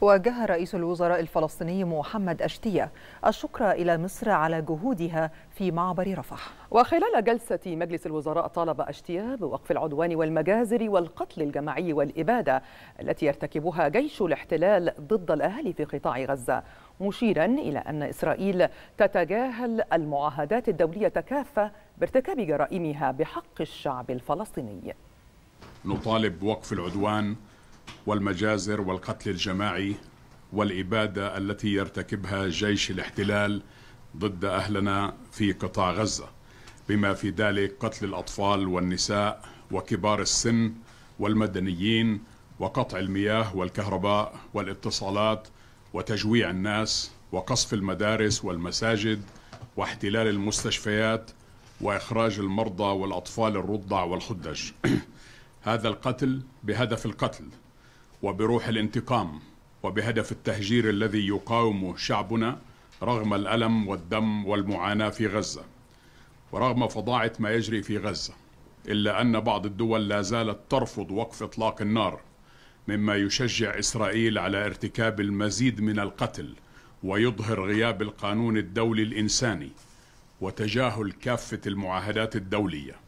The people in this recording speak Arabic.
وجه رئيس الوزراء الفلسطيني محمد أشتية الشكر إلى مصر على جهودها في معبر رفح وخلال جلسة مجلس الوزراء طالب أشتية بوقف العدوان والمجازر والقتل الجماعي والإبادة التي يرتكبها جيش الاحتلال ضد الأهالي في قطاع غزة مشيرا إلى أن إسرائيل تتجاهل المعاهدات الدولية كافة بارتكاب جرائمها بحق الشعب الفلسطيني نطالب بوقف العدوان والمجازر والقتل الجماعي والإبادة التي يرتكبها جيش الاحتلال ضد أهلنا في قطاع غزة بما في ذلك قتل الأطفال والنساء وكبار السن والمدنيين وقطع المياه والكهرباء والاتصالات وتجويع الناس وقصف المدارس والمساجد واحتلال المستشفيات واخراج المرضى والاطفال الرضع والخدج هذا القتل بهدف القتل وبروح الانتقام وبهدف التهجير الذي يقاوم شعبنا رغم الألم والدم والمعاناة في غزة ورغم فظاعة ما يجري في غزة إلا أن بعض الدول لا زالت ترفض وقف إطلاق النار مما يشجع إسرائيل على ارتكاب المزيد من القتل ويظهر غياب القانون الدولي الإنساني وتجاهل كافة المعاهدات الدولية